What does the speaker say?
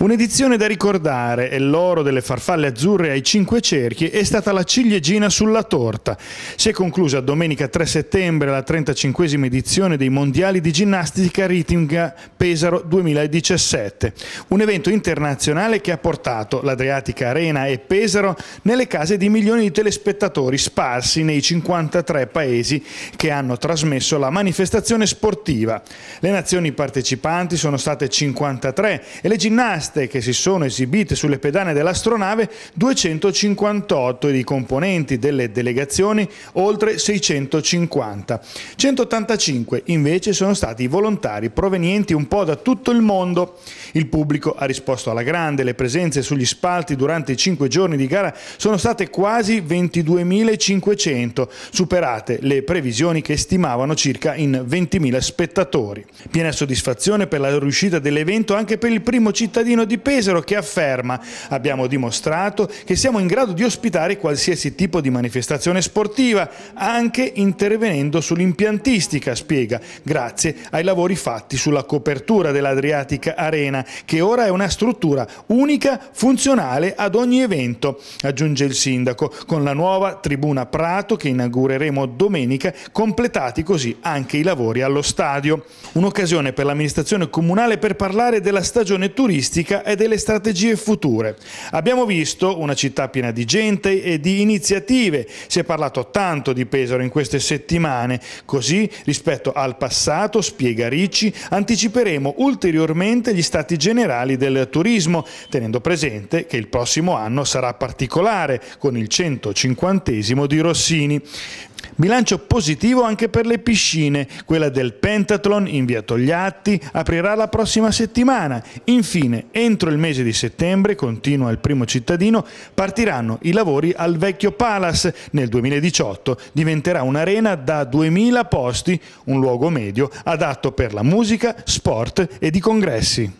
Un'edizione da ricordare è l'oro delle farfalle azzurre ai cinque cerchi è stata la ciliegina sulla torta. Si è conclusa domenica 3 settembre la 35 edizione dei Mondiali di ginnastica ritinga Pesaro 2017, un evento internazionale che ha portato l'Adriatica Arena e Pesaro nelle case di milioni di telespettatori sparsi nei 53 paesi che hanno trasmesso la manifestazione sportiva. Le nazioni partecipanti sono state 53 e le ginnastiche aste che si sono esibite sulle pedane dell'astronave 258 i componenti delle delegazioni, oltre 650. 185 invece sono stati i volontari provenienti un po' da tutto il mondo. Il pubblico ha risposto alla grande, le presenze sugli spalti durante i 5 giorni di gara sono state quasi 22.500, superate le previsioni che stimavano circa in 20.000 spettatori. Piena soddisfazione per la riuscita dell'evento anche per il primo cittadino Trentino di Pesaro che afferma abbiamo dimostrato che siamo in grado di ospitare qualsiasi tipo di manifestazione sportiva, anche intervenendo sull'impiantistica, spiega, grazie ai lavori fatti sulla copertura dell'Adriatic Arena, che ora è una struttura unica, funzionale ad ogni evento, aggiunge il sindaco, con la nuova tribuna Prato che inaugureremo domenica, completati così anche i lavori allo stadio. Un'occasione per l'amministrazione comunale per parlare della stagione turistica politica e delle strategie future. Abbiamo visto una città piena di gente e di iniziative, si è parlato tanto di Pesaro in queste settimane, così rispetto al passato, spiega Ricci, anticiperemo ulteriormente gli stati generali del turismo, tenendo presente che il prossimo anno sarà particolare con il 150 di Rossini. Bilancio positivo anche per le piscine, quella del Pentathlon in via Togliatti aprirà la prossima settimana. Infine, Entro il mese di settembre, continua il primo cittadino, partiranno i lavori al vecchio Palace. Nel 2018 diventerà un'arena da 2000 posti, un luogo medio adatto per la musica, sport e di congressi.